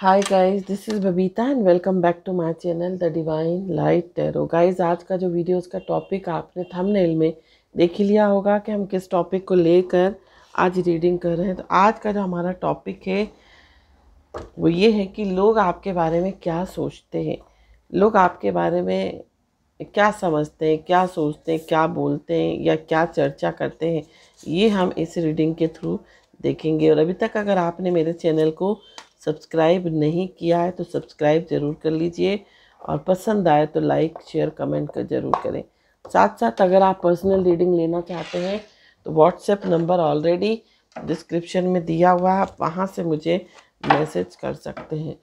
Hi guys this is Babita and welcome back to my channel the divine light tarot guys आज का जो video उसका topic आपने thumbnail में देख ही लिया होगा कि हम किस टॉपिक को लेकर आज रीडिंग कर रहे हैं तो आज का जो हमारा टॉपिक है वो ये है कि लोग आपके बारे में क्या सोचते हैं लोग आपके बारे में क्या समझते हैं क्या सोचते हैं क्या बोलते हैं या क्या चर्चा करते हैं ये हम इस रीडिंग के थ्रू देखेंगे और अभी तक अगर आपने मेरे चैनल को सब्सक्राइब नहीं किया है तो सब्सक्राइब ज़रूर कर लीजिए और पसंद आए तो लाइक शेयर कमेंट कर ज़रूर करें साथ साथ अगर आप पर्सनल रीडिंग लेना चाहते हैं तो व्हाट्सएप नंबर ऑलरेडी डिस्क्रिप्शन में दिया हुआ है आप वहाँ से मुझे मैसेज कर सकते हैं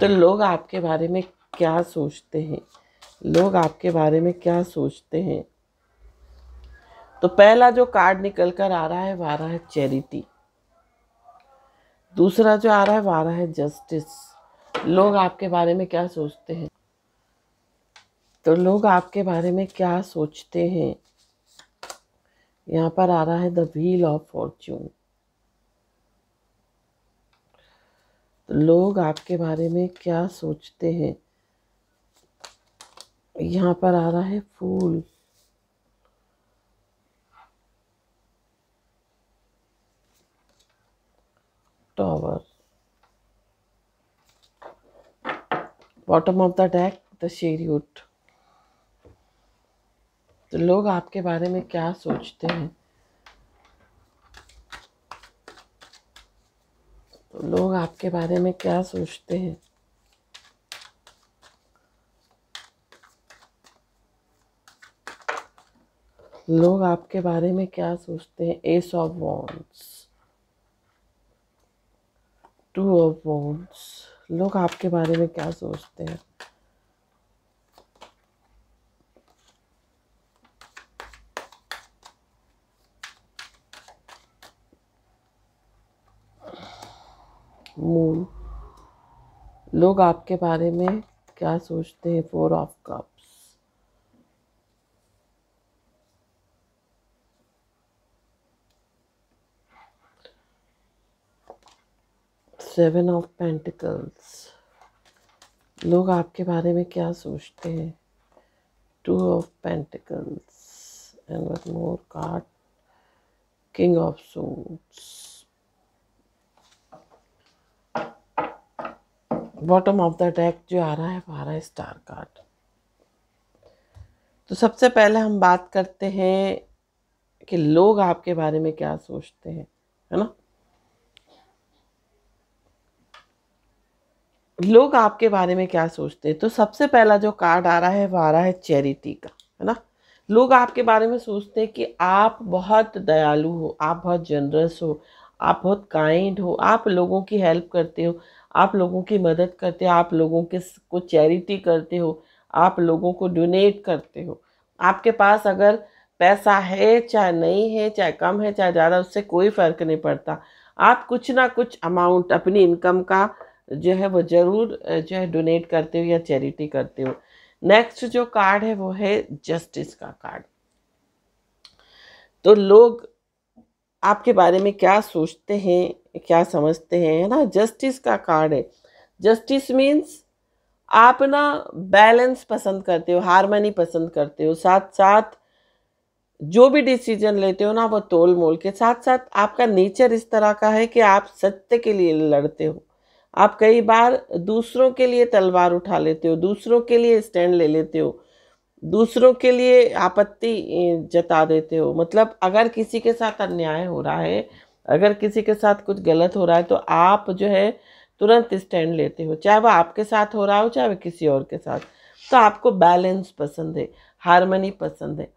तो लोग आपके बारे में क्या सोचते हैं लोग आपके बारे में क्या सोचते हैं तो पहला जो कार्ड निकल कर आ रहा है वह आ रहा है चैरिटी दूसरा जो आ रहा है वो आ रहा है जस्टिस लोग आपके बारे में क्या सोचते हैं तो लोग आपके बारे में क्या सोचते हैं यहाँ पर आ रहा है द व्हील ऑफ फॉर्च्यून लोग आपके बारे में क्या सोचते हैं यहाँ पर आ रहा है full bottom of the deck the शेरी तो लोग आपके बारे में क्या सोचते हैं तो लोग आपके बारे में क्या सोचते हैं लोग आपके बारे में क्या सोचते हैं ace of wands two of wands लोग आपके बारे में क्या सोचते हैं मून लोग आपके बारे में क्या सोचते हैं four of cup seven of pentacles लोग आपके बारे में क्या सोचते हैं two of pentacles and one more card king of suits bottom of the deck जो आ रहा है वो आ रहा है स्टार कार्ड तो सबसे पहले हम बात करते हैं कि लोग आपके बारे में क्या सोचते हैं है ना लोग आपके बारे में क्या सोचते हैं तो सबसे पहला जो कार्ड आ रहा है वह आ रहा है चैरिटी का है ना लोग आपके बारे में सोचते हैं कि आप बहुत दयालु हो आप बहुत जनरस हो आप बहुत काइंड हो आप लोगों की हेल्प करते हो आप लोगों की मदद करते हो आप लोगों के को चैरिटी करते हो आप लोगों को डोनेट करते हो आपके पास अगर पैसा है चाहे नहीं है चाहे कम है चाहे ज़्यादा उससे कोई फ़र्क नहीं पड़ता आप कुछ ना कुछ अमाउंट अपनी इनकम का जो है वो ज़रूर जो है डोनेट करते हो या चैरिटी करते हो नेक्स्ट जो कार्ड है वो है जस्टिस का कार्ड तो लोग आपके बारे में क्या सोचते हैं क्या समझते हैं है ना जस्टिस का कार्ड है जस्टिस मीन्स आप ना बैलेंस पसंद करते हो हारमनी पसंद करते हो साथ साथ जो भी डिसीजन लेते हो ना वो तोल मोल के साथ साथ आपका नेचर इस तरह का है कि आप सत्य के लिए लड़ते हो आप कई बार दूसरों के लिए तलवार उठा लेते हो दूसरों के लिए स्टैंड ले लेते हो दूसरों के लिए आपत्ति जता देते हो मतलब अगर किसी के साथ अन्याय हो रहा है अगर किसी के साथ कुछ गलत हो रहा है तो आप जो है तुरंत स्टैंड लेते हो चाहे वह आपके साथ हो रहा हो चाहे वह किसी और के साथ तो आपको बैलेंस पसंद है हारमनी पसंद है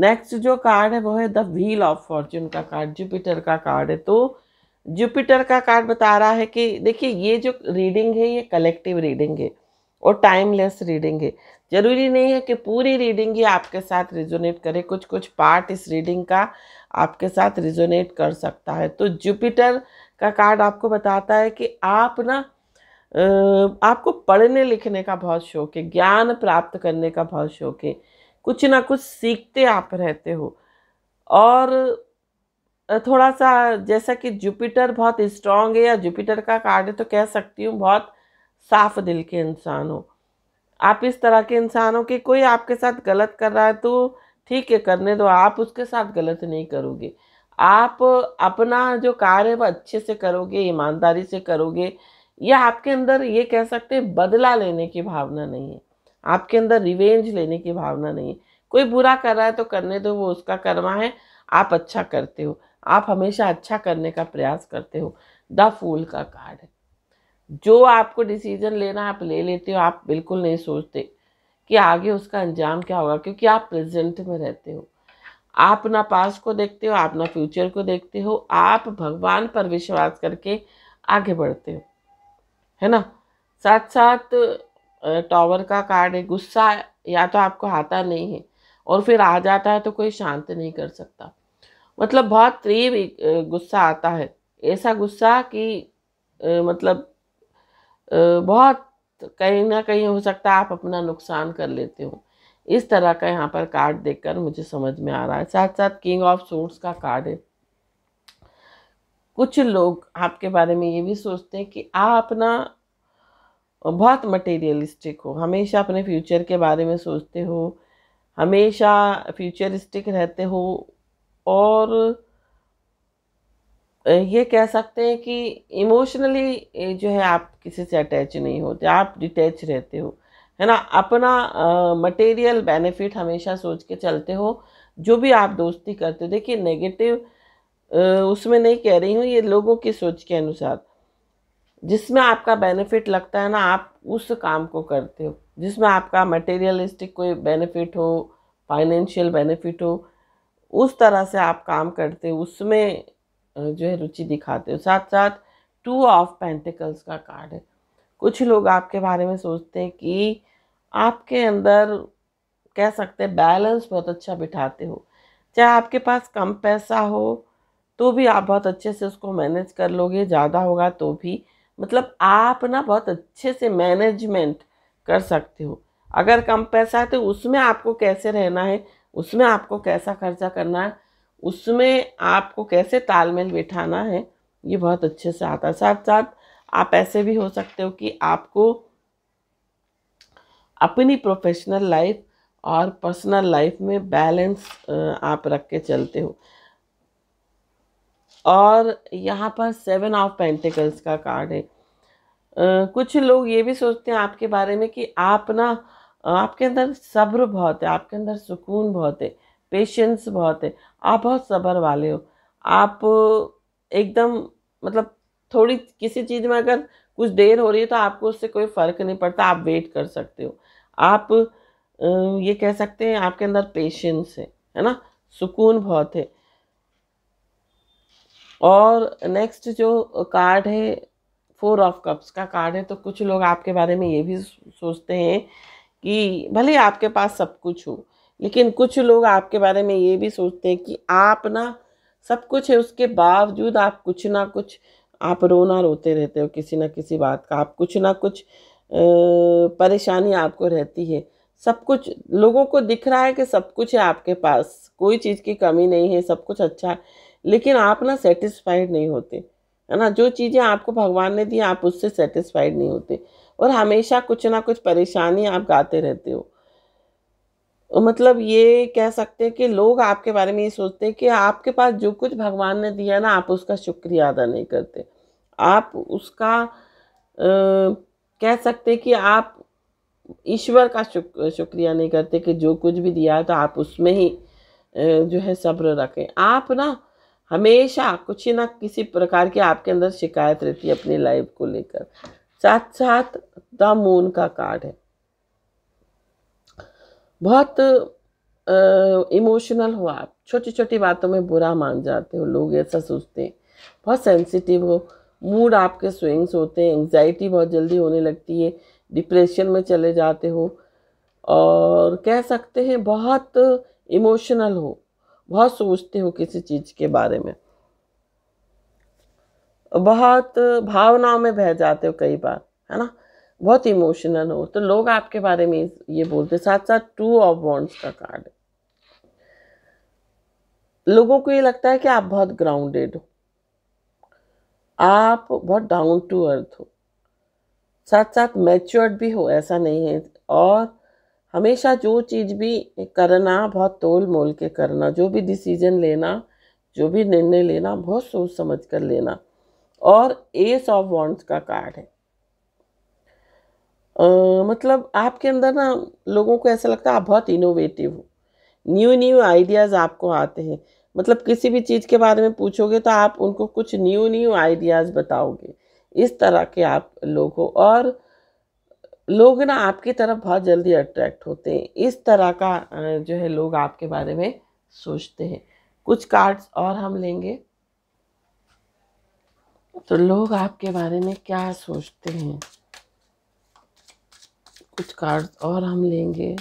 नेक्स्ट जो कार्ड है वो है द व्हील ऑफ फॉर्चून का कार्ड जुपिटर का कार्ड है तो जुपिटर का कार्ड बता रहा है कि देखिए ये जो रीडिंग है ये कलेक्टिव रीडिंग है और टाइमलेस रीडिंग है जरूरी नहीं है कि पूरी रीडिंग ही आपके साथ रिजोनेट करे कुछ कुछ पार्ट इस रीडिंग का आपके साथ रिजोनेट कर सकता है तो जुपिटर का कार्ड आपको बताता है कि आप ना आपको पढ़ने लिखने का बहुत शौक है ज्ञान प्राप्त करने का बहुत शौक है कुछ ना कुछ सीखते आप रहते हो और थोड़ा सा जैसा कि जुपिटर बहुत स्ट्रांग है या जुपिटर का कार्ड है तो कह सकती हूँ बहुत साफ दिल के इंसान हो आप इस तरह के इंसान हो कि कोई आपके साथ गलत कर रहा है तो ठीक है करने दो आप उसके साथ गलत नहीं करोगे आप अपना जो कार्य है वह अच्छे से करोगे ईमानदारी से करोगे या आपके अंदर ये कह सकते हैं बदला लेने की भावना नहीं है आपके अंदर रिवेंज लेने की भावना नहीं है कोई बुरा कर रहा है तो करने दो वो उसका कर्मा है आप अच्छा करते हो आप हमेशा अच्छा करने का प्रयास करते हो द फूल का कार्ड है जो आपको डिसीजन लेना आप ले लेते हो आप बिल्कुल नहीं सोचते कि आगे उसका अंजाम क्या होगा क्योंकि आप प्रेजेंट में रहते हो आप ना पास को देखते हो आप ना फ्यूचर को देखते हो आप भगवान पर विश्वास करके आगे बढ़ते हो है ना साथ साथ टॉवर का कार्ड है गुस्सा या तो आपको आता नहीं है और फिर आ जाता है तो कोई शांत नहीं कर सकता मतलब बहुत तीव्र गुस्सा आता है ऐसा गुस्सा कि मतलब बहुत कहीं ना कहीं हो सकता है आप अपना नुकसान कर लेते हो इस तरह का यहाँ पर कार्ड देखकर मुझे समझ में आ रहा है साथ साथ किंग ऑफ सूट्स का कार्ड है कुछ लोग आपके बारे में ये भी सोचते हैं कि आप अपना बहुत मटेरियलिस्टिक हो हमेशा अपने फ्यूचर के बारे में सोचते हो हमेशा फ्यूचरिस्टिक रहते हो और ये कह सकते हैं कि इमोशनली जो है आप किसी से अटैच नहीं होते आप डिटैच रहते हो है ना अपना मटेरियल बेनिफिट हमेशा सोच के चलते हो जो भी आप दोस्ती करते हो देखिए नेगेटिव उसमें नहीं कह रही हूँ ये लोगों की सोच के अनुसार जिसमें आपका बेनिफिट लगता है ना आप उस काम को करते हो जिसमें आपका मटेरियलिस्टिक कोई बेनिफिट हो फाइनेंशियल बेनिफिट हो उस तरह से आप काम करते हो उसमें जो है रुचि दिखाते हो साथ साथ टू ऑफ पेंटिकल्स का कार्ड है कुछ लोग आपके बारे में सोचते हैं कि आपके अंदर कह सकते हैं बैलेंस बहुत अच्छा बिठाते हो चाहे आपके पास कम पैसा हो तो भी आप बहुत अच्छे से उसको मैनेज कर लोगे ज़्यादा होगा तो भी मतलब आप ना बहुत अच्छे से मैनेजमेंट कर सकते हो अगर कम पैसा है तो उसमें आपको कैसे रहना है उसमें आपको कैसा खर्चा करना है उसमें आपको कैसे तालमेल बैठाना है ये बहुत अच्छे से आता है साथ साथ आप ऐसे भी हो सकते हो कि आपको अपनी प्रोफेशनल लाइफ और पर्सनल लाइफ में बैलेंस आप रख के चलते हो और यहाँ पर सेवन ऑफ पेंटिकल्स का कार्ड है कुछ लोग ये भी सोचते हैं आपके बारे में कि आप ना आपके अंदर सब्र बहुत है आपके अंदर सुकून बहुत है पेशेंस बहुत है आप बहुत सब्र वाले हो आप एकदम मतलब थोड़ी किसी चीज़ में अगर कुछ देर हो रही है तो आपको उससे कोई फ़र्क नहीं पड़ता आप वेट कर सकते हो आप ये कह सकते हैं आपके अंदर पेशेंस है है ना सुकून बहुत है और नेक्स्ट जो कार्ड है फोर ऑफ कप्स का कार्ड है तो कुछ लोग आपके बारे में ये भी सोचते हैं कि भले आपके पास सब कुछ हो लेकिन कुछ लोग आपके बारे में ये भी सोचते हैं कि आप ना सब कुछ है उसके बावजूद आप कुछ ना कुछ आप रोना रोते रहते हो किसी ना किसी बात का आप कुछ ना कुछ परेशानी आपको रहती है सब कुछ लोगों को दिख रहा है कि सब कुछ है आपके पास कोई चीज़ की कमी नहीं है सब कुछ अच्छा है लेकिन आप ना सेटिस्फाइड नहीं होते है ना जो चीज़ें आपको भगवान ने दी आप उससे सेटिस्फाइड नहीं होते और हमेशा कुछ ना कुछ परेशानी आप गाते रहते हो मतलब ये कह सकते हैं कि लोग आपके बारे में ये सोचते हैं कि आपके पास जो कुछ भगवान ने दिया ना आप उसका शुक्रिया अदा नहीं करते आप उसका आ, कह सकते कि आप ईश्वर का शुक, शुक्रिया नहीं करते कि जो कुछ भी दिया है तो आप उसमें ही जो है सब्र रखें आप ना हमेशा कुछ ना किसी प्रकार की आपके अंदर शिकायत रहती है अपनी लाइफ को लेकर साथ साथ द मून का कार्ड है बहुत इमोशनल हो आप छोटी छोटी बातों में बुरा मान जाते हो लोग ऐसा सोचते हैं बहुत सेंसिटिव हो मूड आपके स्विंग्स होते हैं एंग्जाइटी बहुत जल्दी होने लगती है डिप्रेशन में चले जाते हो और कह सकते हैं बहुत इमोशनल हो बहुत सोचते हो किसी चीज़ के बारे में बहुत भावनाओं में बह जाते हो कई बार है ना बहुत इमोशनल हो तो लोग आपके बारे में ये बोलते साथ साथ टू ऑफ बॉन्ड्स का कार्ड लोगों को ये लगता है कि आप बहुत ग्राउंडेड हो आप बहुत डाउन टू अर्थ हो साथ साथ मैच्योर्ड भी हो ऐसा नहीं है और हमेशा जो चीज़ भी करना बहुत तोल मोल के करना जो भी डिसीजन लेना जो भी निर्णय लेना बहुत सोच समझ कर लेना और एस ऑफ वॉन्ट्स का कार्ड है आ, मतलब आपके अंदर ना लोगों को ऐसा लगता है आप बहुत इनोवेटिव हो न्यू न्यू आइडियाज़ आपको आते हैं मतलब किसी भी चीज़ के बारे में पूछोगे तो आप उनको कुछ न्यू न्यू आइडियाज़ बताओगे इस तरह के आप लोग हो और लोग ना आपकी तरफ बहुत जल्दी अट्रैक्ट होते हैं इस तरह का जो है लोग आपके बारे में सोचते हैं कुछ कार्ड्स और हम लेंगे तो लोग आपके बारे में क्या सोचते हैं कुछ कार्ड और हम लेंगे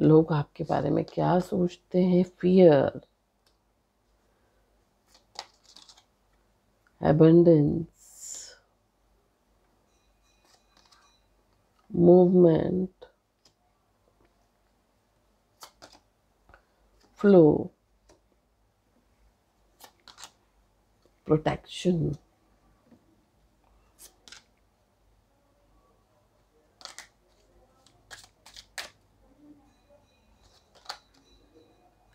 लोग आपके बारे में क्या सोचते हैं fear abundance movement flow, protection.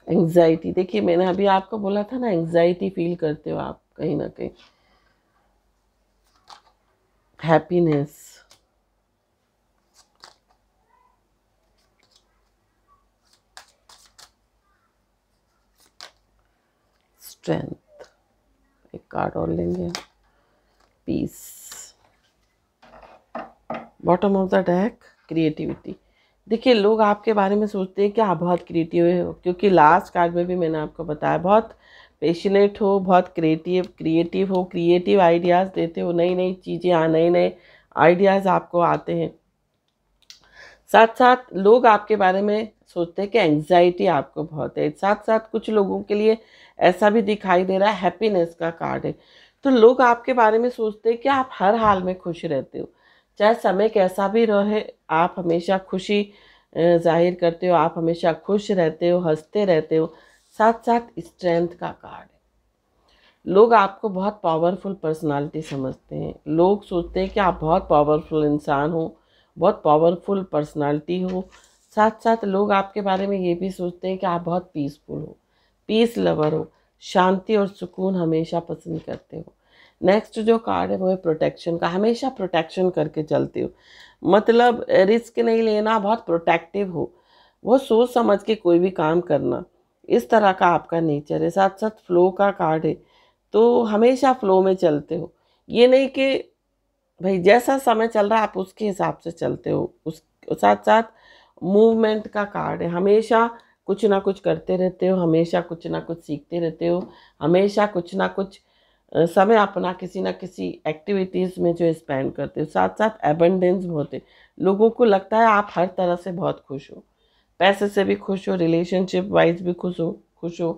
Anxiety देखिए मैंने अभी आपको बोला था ना एंग्जाइटी फील करते हो आप कहीं ना कहीं हैप्पीनेस स्ट्रेंथ एक कार्ड और लेंगे peace bottom of the deck creativity देखिए लोग आपके बारे में सोचते हैं कि आप बहुत क्रिएटिव हो क्योंकि लास्ट कार्ड में भी मैंने आपको बताया बहुत पेशनेट हो बहुत क्रिएटिव क्रिएटिव हो क्रिएटिव आइडियाज़ देते हो नई नई चीज़ें नए हाँ, नए आइडियाज़ आपको आते हैं साथ साथ लोग आपके बारे में सोचते हैं कि एंग्जाइटी आपको बहुत है साथ साथ कुछ लोगों के लिए ऐसा भी दिखाई दे रहा है हैप्पीनेस का कार्ड है तो लोग आपके बारे में सोचते हैं कि आप हर हाल में खुश रहते हो चाहे समय कैसा भी रहे आप हमेशा खुशी जाहिर करते हो आप हमेशा खुश रहते हो हंसते रहते हो साथ साथ स्ट्रेंथ का कार्ड है लोग आपको बहुत पावरफुल पर्सनालिटी समझते हैं लोग सोचते हैं कि आप बहुत पावरफुल इंसान हो बहुत पावरफुल पर्सनालिटी हो साथ साथ लोग आपके बारे में ये भी सोचते हैं कि आप बहुत पीसफुल हो पीस लवर हो शांति और सुकून हमेशा पसंद करते हो नेक्स्ट जो कार्ड है वो है प्रोटेक्शन का हमेशा प्रोटेक्शन करके चलते हो मतलब रिस्क नहीं लेना बहुत प्रोटेक्टिव हो वो सोच समझ के कोई भी काम करना इस तरह का आपका नेचर है साथ साथ फ्लो का कार्ड है तो हमेशा फ्लो में चलते हो ये नहीं कि भाई जैसा समय चल रहा है आप उसके हिसाब से चलते हो उस साथ साथ मूवमेंट का कार्ड है हमेशा कुछ ना कुछ करते रहते हो हमेशा कुछ ना कुछ सीखते रहते हो हमेशा कुछ ना कुछ समय अपना किसी ना किसी एक्टिविटीज़ में जो स्पेंड करते हो साथ साथ एबंडेंस बहुत है लोगों को लगता है आप हर तरह से बहुत खुश हो पैसे से भी खुश हो रिलेशनशिप वाइज भी खुश हो खुश हो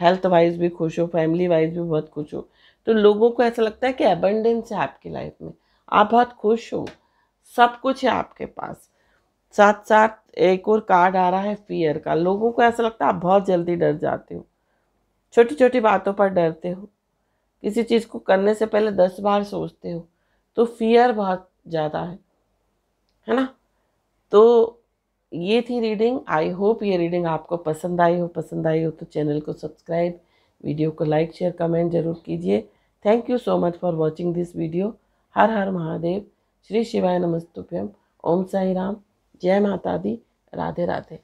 हेल्थ वाइज भी खुश हो फैमिली वाइज भी बहुत खुश हो तो लोगों को ऐसा लगता है कि एबंडेंस है आपकी लाइफ में आप बहुत खुश हो सब कुछ है आपके पास साथ साथ एक और कार्ड आ रहा है फियर का लोगों को ऐसा लगता है आप बहुत जल्दी डर जाते हो छोटी छोटी बातों पर डरते हो किसी चीज़ को करने से पहले दस बार सोचते हो तो फियर बहुत ज़्यादा है है ना तो ये थी रीडिंग आई होप ये रीडिंग आपको पसंद आई हो पसंद आई हो तो चैनल को सब्सक्राइब वीडियो को लाइक शेयर कमेंट जरूर कीजिए thank you so much for watching this video हर हर महादेव श्री शिवाय नमस्तुभ्यम ओम साई राम जय माता दी राधे राधे